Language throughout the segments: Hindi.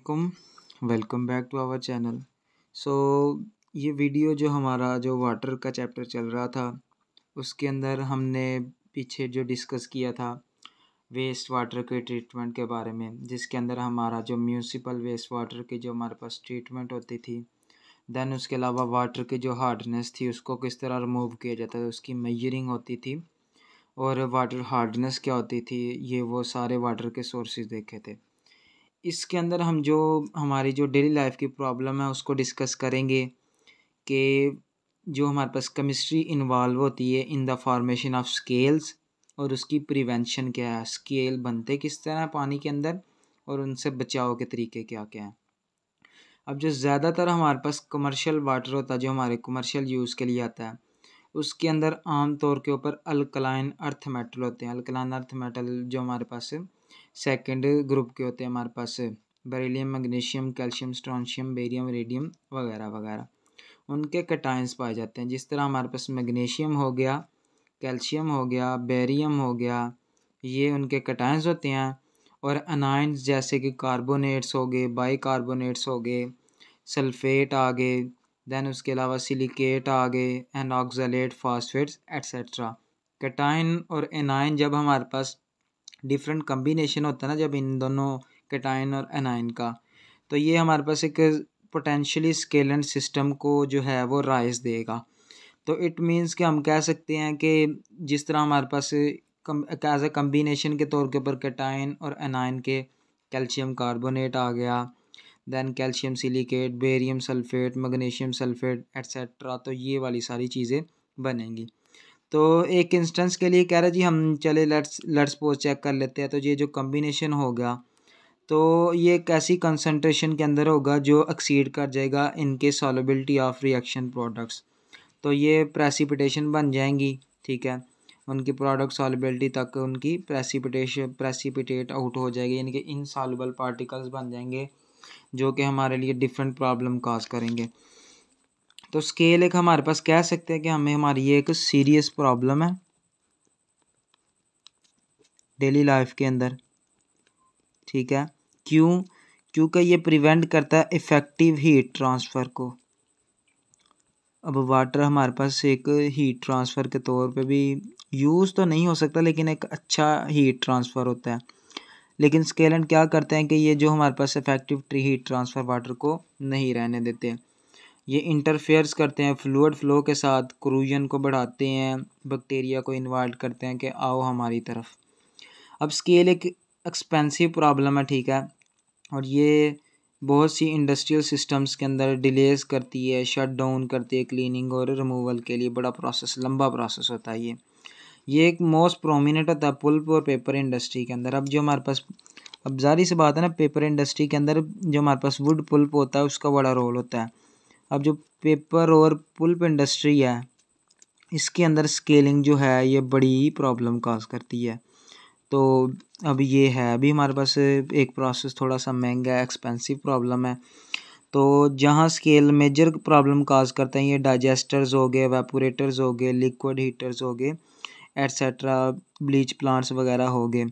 वालेकुम welcome back to our channel so ये वीडियो जो हमारा जो वाटर का चैप्टर चल रहा था उसके अंदर हमने पीछे जो डिस्कस किया था वेस्ट वाटर के ट्रीटमेंट के बारे में जिसके अंदर हमारा जो म्यूनसिपल वेस्ट वाटर की जो हमारे पास ट्रीटमेंट होती थी देन उसके अलावा वाटर की जो हार्डनेस थी उसको किस तरह रिमूव किया जाता था उसकी मेजरिंग होती थी और वाटर हार्डनेस क्या होती थी ये वो सारे वाटर के सोर्सेज देखे थे इसके अंदर हम जो हमारी जो डेली लाइफ की प्रॉब्लम है उसको डिस्कस करेंगे कि जो हमारे पास केमिस्ट्री इन्वॉल्व होती है in the formation of scales और उसकी प्रिवेंशन क्या है स्केल बनते किस तरह पानी के अंदर और उनसे बचाव के तरीके क्या क्या हैं अब जो ज़्यादातर हमारे पास कमर्शियल वाटर होता है जो हमारे कमर्शियल यूज़ के लिए आता है उसके अंदर आम तौर के ऊपर अल्कलाइन अर्थ मेटल होते हैं अल्कलाइन अर्थ मेटल जो हमारे पास सेकंड ग्रुप के होते हैं हमारे पास beryllium magnesium calcium strontium barium radium वगैरह वगैरह उनके कटाइंस पाए जाते हैं जिस तरह हमारे पास मैग्नीशियम हो गया कैल्शियम हो गया बेरियम हो गया ये उनके कटाइंस होते हैं और अनाइंस जैसे कि कार्बोनेट्स हो गए बाई कार्बोनेट्स हो गए सल्फेट आ गए दैन उसके अलावा सिलिकेट आ गए एनऑक्जलेट फॉसफेट्स एट्सट्रा कटाइन और एनाइन जब हमारे पास डिफरेंट कम्बिनेशन होता है ना जब इन दोनों कैटाइन और एनाइन का तो ये हमारे पास एक पोटेंशली स्केलेंट सिस्टम को जो है वो राइज देगा तो इट मीन्स कि हम कह सकते हैं कि जिस तरह हमारे पास एज ए कम्बिनेशन के तौर के ऊपर कैटाइन और एनाइन के कैल्शियम कार्बोनेट आ गया then calcium silicate barium sulphate magnesium sulphate etcetera तो ये वाली सारी चीज़ें बनेंगी तो एक इंस्टेंस के लिए कह रहा जी हम चले लेट्स लेट्स पोज चेक कर लेते हैं तो ये जो कम्बिनेशन होगा तो ये एक ऐसी कंसनट्रेशन के अंदर होगा जो एक्सीड कर जाएगा इनके सॉलिबिलिटी ऑफ रिएक्शन प्रोडक्ट्स तो ये प्रेसिपिटेशन बन जाएंगी ठीक है उनकी प्रोडक्ट सॉलिबिलिटी तक उनकी प्रेसिपिटेशन प्रेसिपिटेट आउट हो जाएगी यानी कि इनसॉलेबल पार्टिकल्स बन जाएंगे जो कि हमारे लिए डिफरेंट प्रॉब्लम काज करेंगे तो स्केल एक हमारे पास कह सकते हैं कि हमें हमारी ये एक सीरियस प्रॉब्लम है डेली लाइफ के अंदर ठीक है क्यों क्योंकि ये प्रिवेंट करता है इफ़ेक्टिव हीट ट्रांसफ़र को अब वाटर हमारे पास एक हीट ट्रांसफ़र के तौर पे भी यूज़ तो नहीं हो सकता लेकिन एक अच्छा हीट ट्रांसफ़र होता है लेकिन स्केलेंट क्या करते हैं कि ये जो हमारे पास effective tree heat transfer water को नहीं रहने देते हैं ये इंटरफेयर्स करते हैं फ्लूड फ्लो के साथ क्रूजन को बढ़ाते हैं बैक्टीरिया को इन्वाइट करते हैं कि आओ हमारी तरफ अब स्केल एक एक्सपेंसिव प्रॉब्लम है ठीक है और ये बहुत सी इंडस्ट्रियल सिस्टम्स के अंदर डिलेज करती है शट डाउन करती है क्लीनिंग और रिमूवल के लिए बड़ा प्रोसेस लंबा प्रोसेस होता है ये ये एक मोस्ट प्रोमिनेंट होता है पुल्प और पेपर इंडस्ट्री के अंदर अब जो हमारे पास अब जारी से बात है ना पेपर इंडस्ट्री के अंदर जो हमारे पास वुड पुल्प होता है उसका बड़ा रोल होता है अब जो पेपर और पुल्प इंडस्ट्री है इसके अंदर स्केलिंग जो है ये बड़ी प्रॉब्लम काज करती है तो अब ये है अभी हमारे पास एक प्रोसेस थोड़ा सा महंगा है एक्सपेंसिव प्रॉब्लम है तो जहाँ स्केल मेजर प्रॉब्लम काज करते हैं ये डाइजेस्टर्स हो गए वेपोरेटर्स हो गए लिक्विड हीटर्स हो गए एट्सट्रा ब्लीच प्लांट्स वगैरह हो गए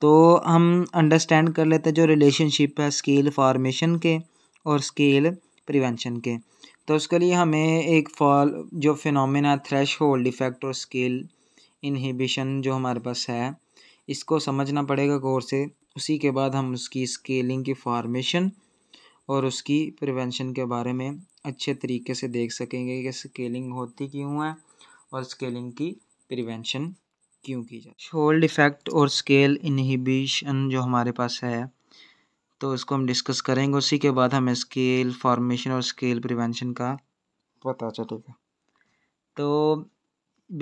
तो हम अंडरस्टैंड कर लेते हैं जो रिलेशनशिप है स्केल फार्मेशन के और स्केल प्रिवेंशन के तो उसके लिए हमें एक फॉल जो फिनोमिना थ्रेश होल्ड इफेक्ट और स्केल इनहिबिशन जो हमारे पास है इसको समझना पड़ेगा गौर से उसी के बाद हम उसकी स्केलिंग की फॉर्मेशन और उसकी प्रिवेंशन के बारे में अच्छे तरीके से देख सकेंगे कि स्केलिंग होती क्यों है और स्केलिंग की प्रिवेंशन क्यों की जाए होल्ड इफेक्ट और स्केल इनहिबिशन जो हमारे पास है तो इसको हम डिस्कस करेंगे उसी के बाद हम स्केल फॉर्मेशन और स्केल प्रिवेंशन का पता चलेगा अच्छा, तो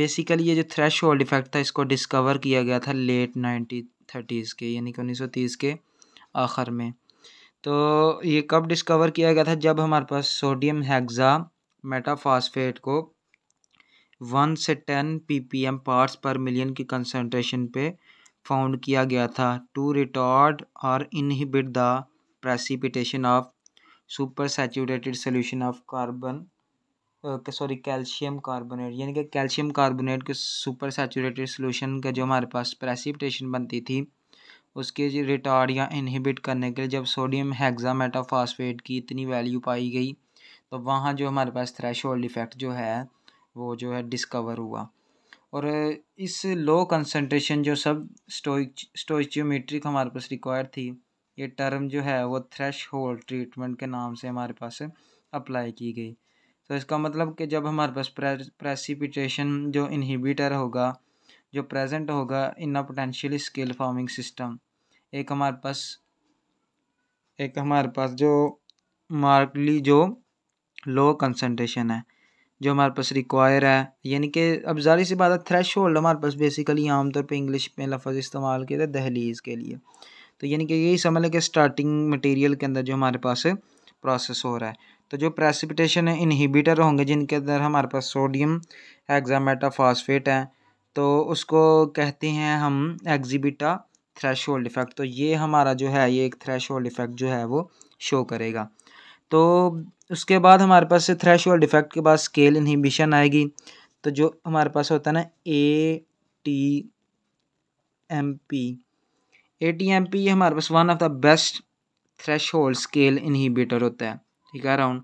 बेसिकली ये जो थ्रेश होल्ड इफेक्ट था इसको डिस्कवर किया गया था लेट नाइनटीन थर्टीज़ के यानी कि उन्नीस सौ तीस के आखिर में तो ये कब डिस्कवर किया गया था जब हमारे पास सोडियम हैग्जा मेटाफॉस्फेट को वन से टेन पीपीएम पार्ट्स पर मिलियन की कंसनट्रेशन पे फाउंड किया गया था टू रिटॉर्ड और inhibit the precipitation of super saturated solution of carbon sorry calcium carbonate यानी कि कैल्शियम कार्बोनेट के सुपर सेचूरेटेड सोल्यूशन का जो हमारे पास प्रेसिपिटेशन बनती थी उसके रिटार्ड या इनहिबिट करने के लिए जब सोडियम हैग्जा की इतनी वैल्यू पाई गई तो वहाँ जो हमारे पास थ्रेश होल्ड इफेक्ट जो है वो जो है डिस्कवर हुआ और इस लो कंसनट्रेशन जो सब स्टोइ स्टोइचियोमेट्रिक हमारे पास रिक्वायर थी ये टर्म जो है वो थ्रेश होल्ड ट्रीटमेंट के नाम से हमारे पास अप्लाई की गई तो इसका मतलब कि जब हमारे पास प्रेसिपिटेशन जो इनहिबिटर होगा जो प्रेजेंट होगा in a potentially scale forming system एक हमारे पास एक हमारे पास जो मार्कली जो लो कंसनट्रेशन है जो हमारे पास रिक्वायर है यानी कि अब जारी सी बात है थ्रेश होल्ड हमारे पास बेसिकली आमतौर पर इंग्लिश में लफज इस्तेमाल किया जाए दहलीज़ के लिए तो यानी कि यही समझ लें कि स्टार्टिंग मटेरियल के अंदर जो हमारे पास प्रोसेस हो रहा है तो जो प्रेसिपिटेशन इनहिबिटर होंगे जिनके अंदर हमारे पास सोडियम हेक्सामेटाफॉस्फेट है तो उसको कहते हैं हम एग्जिबिटा थ्रेश होल्ड इफ़ेक्ट तो ये हमारा जो है ये एक थ्रेश होल्ड इफ़ेक्ट जो है वो शो करेगा तो उसके बाद हमारे पास थ्रेश और डिफेक्ट के बाद स्केल इनहिबिशन आएगी तो जो हमारे पास होता है ना A T M P A T M P ये हमारे पास one of the best threshold scale inhibitor होता है ठीक है राउंड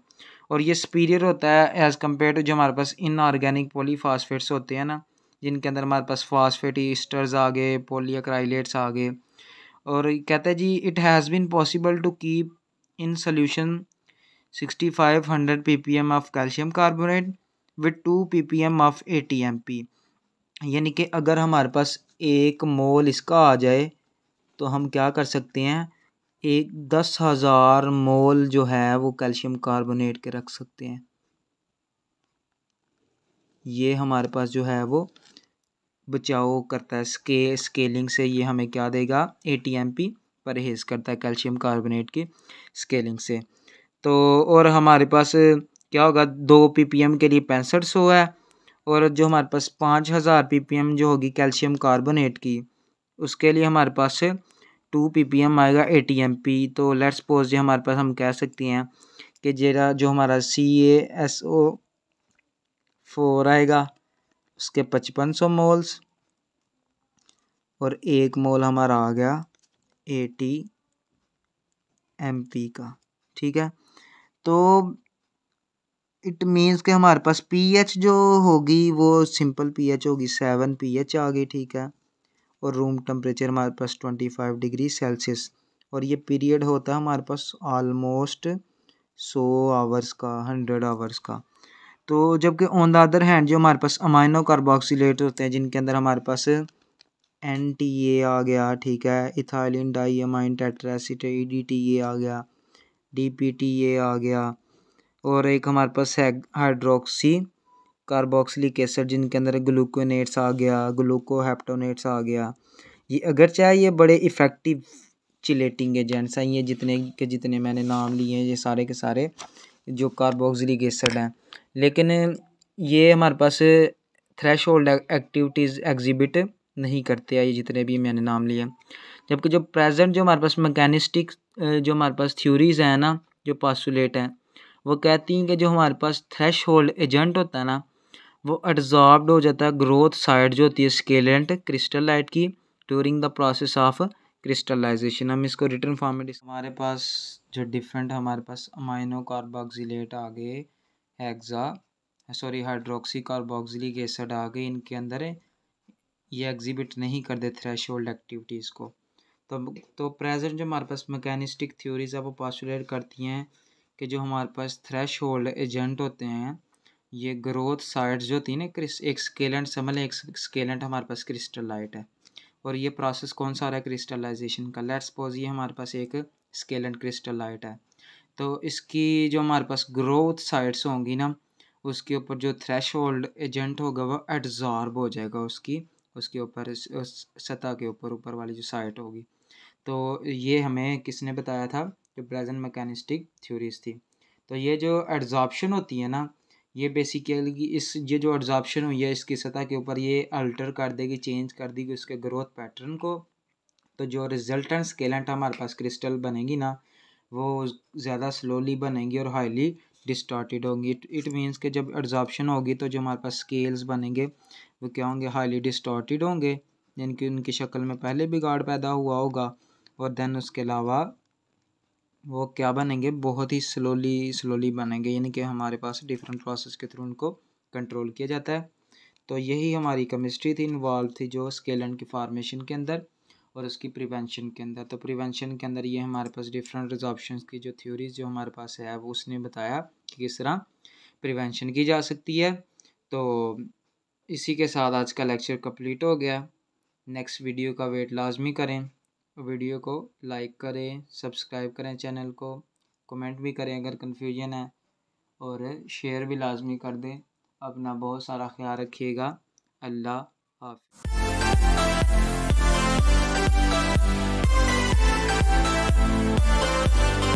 और ये सुपीरियर होता है एज़ कम्पेयर टू जो हमारे पास इनऑर्गेनिक पोलीफास्फेट्स होते हैं ना जिनके अंदर हमारे पास फास्फेट ईस्टर्स आ गए पोलियक्राइलेट्स आ गए और कहते हैं जी it has been possible to keep in solution 6500 ppm of calcium carbonate with 2 ppm of ATMP यानी कि अगर हमारे पास एक मोल इसका आ जाए तो हम क्या कर सकते हैं एक दस हज़ार मोल जो है वो कैल्शियम कार्बोनेट के रख सकते हैं ये हमारे पास जो है वो बचाओ करता है स्के स्केलिंग से ये हमें क्या देगा ए टी एम पी परहेज़ करता है कैल्शियम कार्बोनेट की स्केलिंग से तो और हमारे पास क्या होगा दो पी पी एम के लिए पैंसठ सौ है और जो हमारे पास पाँच हज़ार पी पी एम जो होगी कैल्शियम कार्बोनेट की उसके लिए हमारे पास टू पी पी एम आएगा ए टी एम पी तो लेट्स सपोज ये हमारे पास हम कह सकते हैं कि जरा जो हमारा सी ए एस ओ फोर आएगा उसके पचपन सौ मोल्स और एक मोल हमारा आ गया ए टी एम पी का ठीक है तो इट मीन्स कि हमारे पास पीएच जो होगी वो सिंपल पीएच होगी सेवन पीएच आ गई ठीक है और रूम टेम्परेचर हमारे पास ट्वेंटी फाइव डिग्री सेल्सियस और ये पीरियड होता है हमारे पास ऑलमोस्ट सौ आवर्स का हंड्रेड आवर्स का तो जबकि ऑन द अदर हैंड जो हमारे पास अमाइनो कार्बोक्सीट होते हैं जिनके अंदर हमारे पास एन टी ए आ गया ठीक है ethylene di amine tetraacetic E D T A आ गया डी पी टी ये आ गया और एक हमारे पास है हाइड्रोक्सी कार्बोक्सिलिक एसिड जिनके अंदर ग्लूकोनेट्स आ गया ग्लूकोहेप्टोनेट्स आ गया ये अगर चाहे ये बड़े इफ़ेक्टिव चिलेटिंग एजेंट्स हैं ये जितने के जितने मैंने नाम लिए हैं ये सारे के सारे जो कार्बोक्सिलिक एसिड हैं लेकिन ये हमारे पास थ्रेश होल्ड एक्टिविटीज़ एग्जिबिट नहीं करते हैं ये जितने भी मैंने नाम लिए जबकि जो प्रेजेंट जो हमारे पास मैकेनिस्टिक जो हमारे पास थ्योरीज हैं ना जो पासुलेट हैं वो कहती हैं कि जो हमारे पास थ्रेश होल्ड एजेंट होता है ना वो एड्जॉर्ब हो जाता है ग्रोथ साइड जो होती है स्केलेंट क्रिस्टल लाइट की during the process of crystallization हम इसको रिटर्न फॉर्म में हमारे पास जो डिफरेंट हमारे पास अमाइनो कार्बोक्सिलेट आ गए एग्जा सॉरी हाइड्रोक्सी कार्बोक्सिलिक एसिड आ गए इनके अंदर ये एग्जिबिट नहीं कर थ्रेश थ्रेशोल्ड एक्टिविटीज़ को तो तो प्रेजेंट जो हमारे पास मैकेनिस्टिक थ्योरीज है वो पॉस्टुलेट करती हैं कि जो हमारे पास थ्रेश होल्ड एजेंट होते हैं ये ग्रोथ साइड्स जो होती है ना एक स्केलेंट समझ लें एक स्केलेंट हमारे पास क्रिस्टलाइट है और ये प्रोसेस कौन सा आ रहा है क्रिस्टलाइजेशन का लेट्स सपोज ये हमारे पास एक स्केलेंट क्रिस्टलाइट है तो इसकी जो हमारे पास ग्रोथ साइड्स होंगी ना उसके ऊपर जो थ्रेश होल्ड एजेंट होगा वो एडजॉर्ब हो जाएगा उसकी उसके ऊपर सतह के ऊपर ऊपर वाली जो साइट होगी तो ये हमें किसने बताया था जो प्रेजेंट मैकेनिस्टिक थ्योरीज थी तो ये जो एडजॉर्प्शन होती है ना ये बेसिकली इस ये जो एड्जॉपन हुई है इसकी सतह के ऊपर ये अल्टर कर देगी चेंज कर देगी उसके ग्रोथ पैटर्न को तो जो रिजल्टेंट स्केलेंट हमारे पास क्रिस्टल बनेगी ना वो ज़्यादा स्लोली बनेगी और हाईली डिस्टॉर्टेड होंगी इट मीन्स कि जब एड्जॉर्प्शन होगी तो जो हमारे पास स्केल्स बनेंगे वो क्या होंगे हाईली डिस्टॉर्टेड होंगे जिनकी उनकी शक्ल में पहले बिगाड़ पैदा हुआ होगा और देन उसके अलावा वो क्या बनेंगे बहुत ही स्लोली स्लोली बनेंगे यानी कि हमारे पास डिफरेंट प्रोसेस के थ्रू उनको कंट्रोल किया जाता है तो यही हमारी केमिस्ट्री थी इन्वॉल्व थी जो स्केलन की फार्मेशन के अंदर और उसकी प्रिवेंशन के अंदर तो प्रिवेंशन के अंदर ये हमारे पास डिफरेंट रिजॉप्शन की जो थ्योरीज जो हमारे पास है वो उसने बताया कि किस तरह प्रिवेंशन की जा सकती है तो इसी के साथ आज का लेक्चर कम्प्लीट हो गया नेक्स्ट वीडियो का वेट लाजमी करें वीडियो को लाइक करें सब्सक्राइब करें चैनल को कमेंट भी करें अगर कन्फ्यूजन है और शेयर भी लाजमी कर दें अपना बहुत सारा ख्याल रखिएगा अल्लाह हाफ